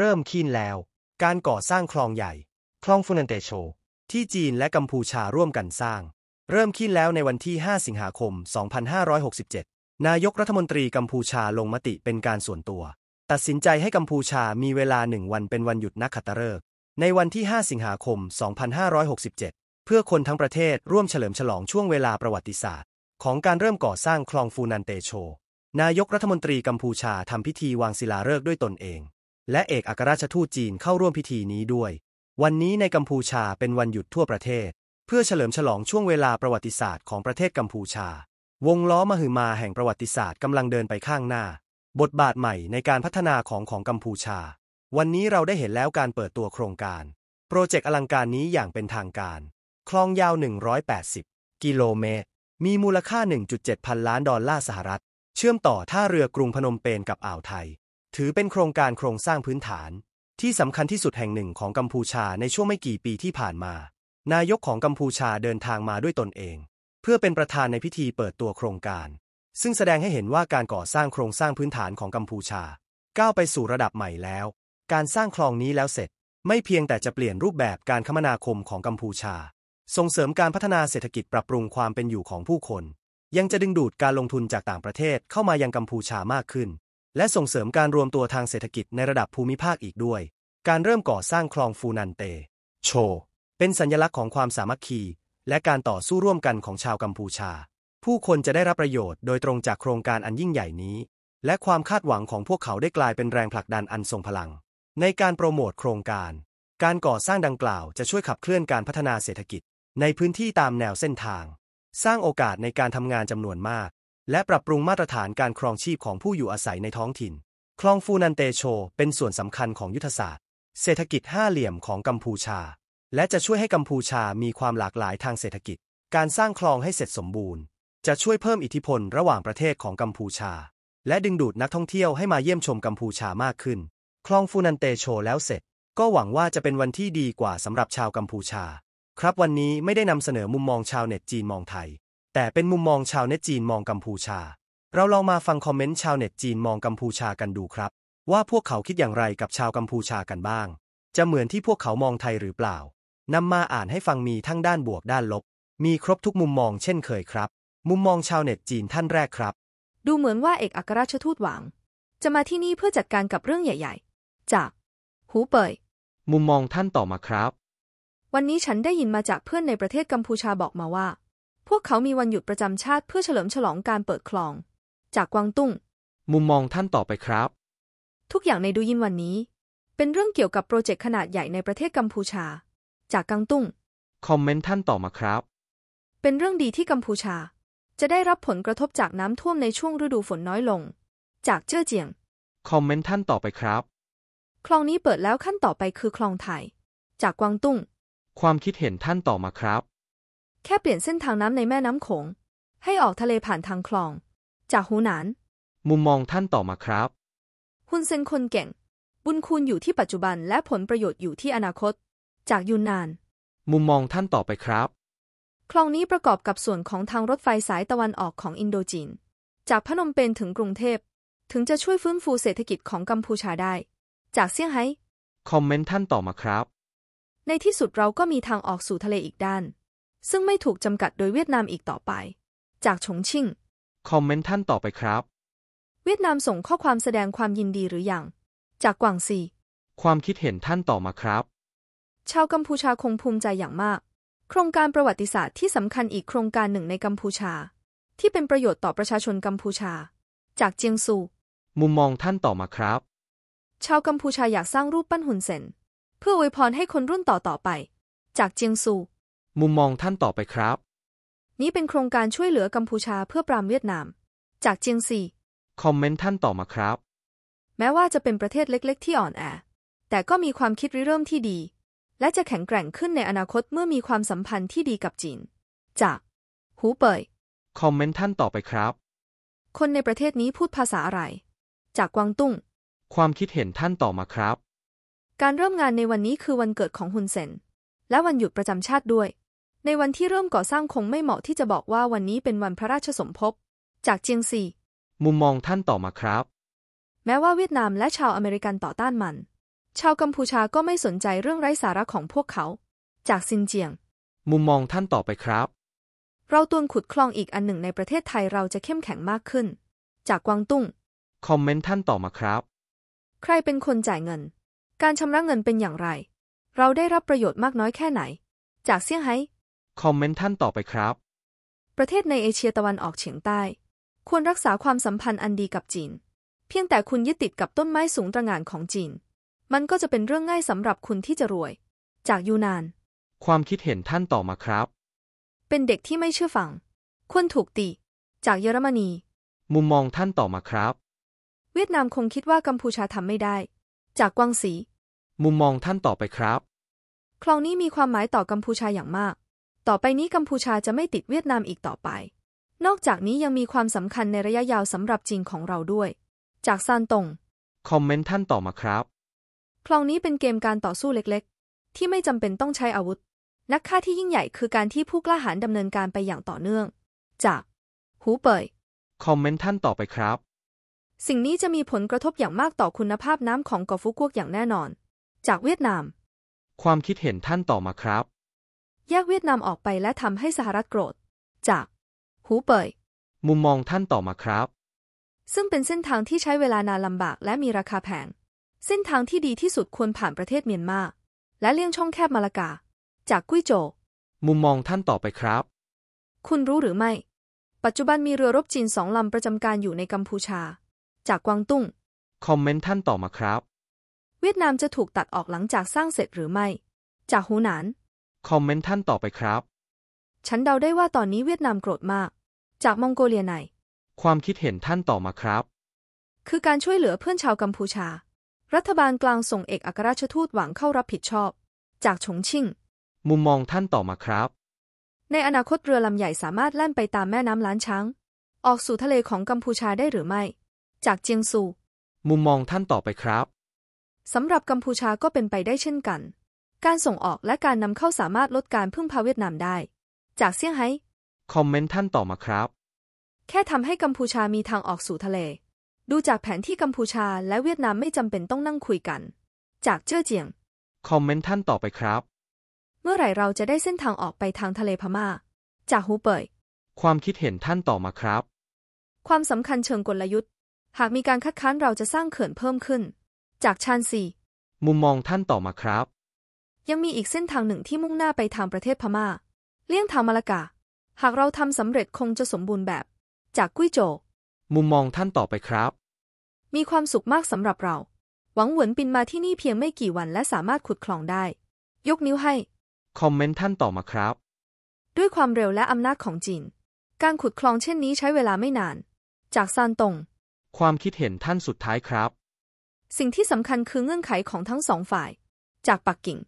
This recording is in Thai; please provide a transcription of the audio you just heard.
เริ่มึีนแล้ว การก่อสร้างคลองใหญ่ คลองฟุนันเตโช ที่จีนและกัมพูชาร่วมกันสร้าง เริ่มึีนแล้วในวันที่ 5 สิงหาคม 2567 นายกรัฐมนตรีกัมพูชาลงมติเป็นการส่วนตัว ตัดสินใจให้กัมพูชามีเวลาหนึ่งวันเป็นวันหยุดนักขัตฤกษ์ ในวันที่ 5 สิงหาคม 2567 เพื่อคนทั้งประเทศร่วมเฉลิมฉลองช่วงเวลาประวัติศาสตร์ ของการเริ่มก่อสร้างคลองฟูนันเตโช นายกรัฐมนตรีกัมพูชาทำพิธีวางศิลาฤกษ์ด้วยตนเองและเอกอัครราชทูตจีนเข้าร่วมพิธีนี้ด้วย วันนี้ในกัมพูชาเป็นวันหยุดทั่วประเทศ เพื่อเฉลิมฉลองช่วงเวลาประวัติศาสตร์ของประเทศกัมพูชา วงล้อมหึมาแห่งประวัติศาสตร์กำลังเดินไปข้างหน้า บทบาทใหม่ในการพัฒนาของของกัมพูชา วันนี้เราได้เห็นแล้วการเปิดตัวโครงการ โปรเจกต์อลังการนี้อย่างเป็นทางการ คลองยาว 180 กิโลเมตรมีมูลค่า 1.7 พันล้านดอลลาร์สหรัฐ เชื่อมต่อท่าเรือกรุงพนมเปญกับอ่าวไทยถือเป็นโครงการโครงสร้างพื้นฐาน ที่สำคัญที่สุดแห่งหนึ่งของกัมพูชาในช่วงไม่กี่ปีที่ผ่านมา นายกของกัมพูชาเดินทางมาด้วยตนเอง เพื่อเป็นประธานในพิธีเปิดตัวโครงการ ซึ่งแสดงให้เห็นว่าการก่อสร้างโครงสร้างพื้นฐานของกัมพูชา ก้าวไปสู่ระดับใหม่แล้ว การสร้างคลองนี้แล้วเสร็จไม่เพียงแต่จะเปลี่ยนรูปแบบการคมนาคมของกัมพูชา ส่งเสริมการพัฒนาเศรษฐกิจปรับปรุงความเป็นอยู่ของผู้คน ยังจะดึงดูดการลงทุนจากต่างประเทศเข้ามายังกัมพูชามากขึ้นและส่งเสริมการรวมตัวทางเศรษฐกิจในระดับภูมิภาคอีกด้วย การเริ่มก่อสร้างคลองฟูนันเต โช เป็นสัญลักษณ์ของความสามัคคี และการต่อสู้ร่วมกันของชาวกัมพูชา ผู้คนจะได้รับประโยชน์โดยตรงจากโครงการอันยิ่งใหญ่นี้ และความคาดหวังของพวกเขาได้กลายเป็นแรงผลักดันอันทรงพลัง ในการโปรโมทโครงการ การก่อสร้างดังกล่าวจะช่วยขับเคลื่อนการพัฒนาเศรษฐกิจ ในพื้นที่ตามแนวเส้นทาง สร้างโอกาสในการทำงานจำนวนมากและปรับปรุงมาตรฐานการครองชีพของผู้อยู่อาศัยในท้องถิ่น คลองฟูนันเตโชเป็นส่วนสำคัญของยุทธศาสตร์ เศรษฐกิจห้าเหลี่ยมของกัมพูชา และจะช่วยให้กัมพูชามีความหลากหลายทางเศรษฐกิจ การสร้างคลองให้เสร็จสมบูรณ์ จะช่วยเพิ่มอิทธิพลระหว่างประเทศของกัมพูชา และดึงดูดนักท่องเที่ยวให้มาเยี่ยมชมกัมพูชามากขึ้น คลองฟูนันเตโชแล้วเสร็จ ก็หวังว่าจะเป็นวันที่ดีกว่าสำหรับชาวกัมพูชา ครับวันนี้ไม่ได้นำเสนอมุมมองชาวเน็ตจีนมองไทยแต่เป็นมุมมองชาวเน็ตจีนมองกัมพูชา เราลองมาฟังคอมเมนต์ชาวเน็ตจีนมองกัมพูชากันดูครับ ว่าพวกเขาคิดอย่างไรกับชาวกัมพูชากันบ้าง จะเหมือนที่พวกเขามองไทยหรือเปล่านำมาอ่านให้ฟังมีทั้งด้านบวกด้านลบ มีครบทุกมุมมองเช่นเคยครับ มุมมองชาวเน็ตจีนท่านแรกครับ ดูเหมือนว่าเอกอัครราชทูตหวัง จะมาที่นี่เพื่อจัดการกับเรื่องใหญ่ ๆ จากหูเป่ยมุมมองท่านต่อมาครับ วันนี้ฉันได้ยินมาจากเพื่อนในประเทศกัมพูชาบอกมาว่าพวกเขามีวันหยุดประจำชาติเพื่อเฉลิมฉลองการเปิดคลอง จากกวางตุ้ง มุมมองท่านต่อไปครับ ทุกอย่างในดูยินวันนี้ เป็นเรื่องเกี่ยวกับโปรเจกต์ขนาดใหญ่ในประเทศกัมพูชา จากกังตุ้งคอมเมนต์ท่านต่อมาครับ เป็นเรื่องดีที่กัมพูชา จะได้รับผลกระทบจากน้ำท่วมในช่วงฤดูฝนน้อยลง จากเจ้อเจียงคอมเมนต์ท่านต่อไปครับ คลองนี้เปิดแล้วขั้นต่อไปคือคลองไทยจากกวางตุ้ง ความคิดเห็นท่านต่อมาครับแค่เปลี่ยนเส้นทางน้ำในแม่น้ำโขงให้ออกทะเลผ่านทางคลอง จากหูหนาน มุมมองท่านต่อมาครับหุนเซนคนเก่ง บุญคุณอยู่ที่ปัจจุบันและผลประโยชน์อยู่ที่อนาคต จากยูนนาน มุมมองท่านต่อไปครับคลองนี้ประกอบกับส่วนของทางรถไฟสายตะวันออกของอินโดจีน จากพนมเปญถึงกรุงเทพถึงจะช่วยฟื้นฟูเศรษฐกิจของกัมพูชาได้ จากเซี่ยงไฮ้คอมเมนต์ท่านต่อมาครับ ในที่สุดเราก็มีทางออกสู่ทะเลอีกด้านซึ่งไม่ถูกจำกัดโดยเวียดนามอีกต่อไป จากฉงชิ่ง คอมเมนต์ท่านต่อไปครับ เวียดนามส่งข้อความแสดงความยินดีหรืออยังจากกวางซี ความคิดเห็นท่านต่อมาครับ ชาวกัมพูชาคงภูมิใจอย่างมาก โครงการประวัติศาสตร์ที่สำคัญอีกโครงการหนึ่งในกัมพูชา ที่เป็นประโยชน์ต่อประชาชนกัมพูชา จากเจียงซู มุมมองท่านต่อมาครับ ชาวกัมพูชาอยากสร้างรูปปั้นหุ่นเซนเพื่ออวยพรให้คนรุ่นต่อต่อไป จากเจียงซูมุมมองท่าน ต่อไปครับ นี้เป็นโครงการช่วยเหลือกัมพูชาเพื่อปรามเวียดนาม จากเจียงซีคอมเมนต์ท่านต่อมาครับ แม้ว่าจะเป็นประเทศเล็กๆที่อ่อนแอ แต่ก็มีความคิดริเริ่มที่ดี และจะแข็งแกร่งขึ้นในอนาคตเมื่อมีความสัมพันธ์ที่ดีกับจีน จากหูเป่ยคอมเมนต์ท่านต่อไปครับ คนในประเทศนี้พูดภาษาอะไร จากกวางตุ้ง ความคิดเห็นท่านต่อมาครับ การเริ่มงานในวันนี้คือวันเกิดของฮุนเซน และวันหยุดประจำชาติด้วยในวันที่เริ่มก่อสร้างคงไม่เหมาะที่จะบอกว่าวันนี้เป็นวันพระราชสมภพ จากเจียงซี มุมมองท่านต่อมาครับ แม้ว่าเวียดนามและชาวอเมริกันต่อต้านมัน ชาวกัมพูชาก็ไม่สนใจเรื่องไร้สาระของพวกเขา จากซินเจียง มุมมองท่านต่อไปครับ เราตวนขุดคลองอีกอันหนึ่งในประเทศไทยเราจะเข้มแข็งมากขึ้น จากกวางตุ้ง คอมเมนต์ท่านต่อมาครับ ใครเป็นคนจ่ายเงิน การชำระเงินเป็นอย่างไร เราได้รับประโยชน์มากน้อยแค่ไหน จากเซี่ยงไฮ้คอมเมนต์ท่านต่อไปครับ ประเทศในเอเชียตะวันออกเฉียงใต้ ควรรักษาความสัมพันธ์อันดีกับจีนเพียงแต่คุณยึดติดกับต้นไม้สูงตระหง่านของจีนมันก็จะเป็นเรื่องง่ายสำหรับคุณที่จะรวย จากยูนาน ความคิดเห็นท่านต่อมาครับ เป็นเด็กที่ไม่เชื่อฟัง ควรถูกตีจากเยอรมนีมุมมองท่านต่อมาครับ เวียดนามคงคิดว่ากัมพูชาทำไม่ได้ จากกวางสี มุมมองท่านต่อไปครับคลองนี้มีความหมายต่อกัมพูชาอย่างมากต่อไปนี้กัมพูชาจะไม่ติดเวียดนามอีกต่อไป นอกจากนี้ยังมีความสำคัญในระยะยาวสำหรับจีนของเราด้วย จากซานตงคอมเมนต์ท่านต่อมาครับคลองนี้เป็นเกมการต่อสู้เล็กๆ ที่ไม่จำเป็นต้องใช้อาวุธ นักฆ่าที่ยิ่งใหญ่คือการที่ผู้กล้าหาญดำเนินการไปอย่างต่อเนื่อง จากหูเป่ยคอมเมนต์ท่านต่อไปครับ สิ่งนี้จะมีผลกระทบอย่างมากต่อคุณภาพน้ำของกอฟุกวกอย่างแน่นอน จากเวียดนาม ความคิดเห็นท่านต่อมาครับแยกเวียดนามออกไปและทำให้สหรัฐโกรธ จาก หูเป่ยมุมมองท่านต่อมาครับ ซึ่งเป็นเส้นทางที่ใช้เวลานานลำบากและมีราคาแพง เส้นทางที่ดีที่สุดควรผ่านประเทศเมียนมาและเลี่ยงช่องแคบมาลากา จากกุ้ยโจมุมมองท่านต่อไปครับ คุณรู้หรือไม่ ปัจจุบันมีเรือรบจีนสองลำประจำการอยู่ในกัมพูชา จากกวางตุ้ง คอมเมนต์ท่านต่อมาครับ เวียดนามจะถูกตัดออกหลังจากสร้างเสร็จหรือไม่ จากหูหนานคอมเมนต์ท่าน ต่อไปครับ ฉันเดาได้ว่าตอนนี้เวียดนามโกรธมาก จากมองโกเลียหน ความคิดเห็นท่านต่อมาครับ คือการช่วยเหลือเพื่อนชาวกัมพูชา รัฐบาลกลางส่งเอกอัครราชทูตหวังเข้ารับผิดชอบ จากฉงชิ่ง มุมมองท่านต่อมาครับ ในอนาคตเรือลำใหญ่สามารถแล่นไปตามแม่น้ำล้านช้าง ออกสู่ทะเลของกัมพูชาได้หรือไม่ จากเจียงซู มุมมองท่านต่อไปครับสำหรับกัมพูชาก็เป็นไปได้เช่นกันการส่งออกและการนำเข้าสามารถลดการพึ่งพาเวียดนามได้ จากเซี่ยงไฮ้ คอมเมนต์ท่านต่อมาครับ แค่ทำให้กัมพูชามีทางออกสู่ทะเล ดูจากแผนที่กัมพูชาและเวียดนามไม่จำเป็นต้องนั่งคุยกัน จากเจ้อเจียง คอมเมนต์ท่านต่อไปครับ เมื่อไหร่เราจะได้เส้นทางออกไปทางทะเลพมา่า จากฮูเป่ยความคิดเห็นท่านต่อมาครับ ความสำคัญเชิงกลยุทธ์ หากมีการคัดค้านเราจะสร้างเขื่อนเพิ่มขึ้น จากชานซี มุมมองท่านต่อมาครับยังมีอีกเส้นทางหนึ่งที่มุ่งหน้าไปทางประเทศพมา่า เลี่ยงทางมาลากาหากเรา ทำสำเร็จคงจะสมบูรณ์แบบ จากกุ้ยโจมุมมองท่าน ต่อ ไปครับ มีความสุขมากสำหรับเรา หวังหวนปินมาที่นี่เพียงไม่กี่วันและสามารถขุดคลองได้ ยกนิ้วให้ คอมเมนต์ท่านต่อมาครับ ด้วยความเร็วและอำนาจของจีน การขุดคลองเช่นนี้ใช้เวลาไม่นาน จากซานตง ความคิดเห็นท่านสุดท้ายครับ สิ่งที่สำคัญคือเงื่อนไขของทั้งสองฝ่าย จากปักกิ่ง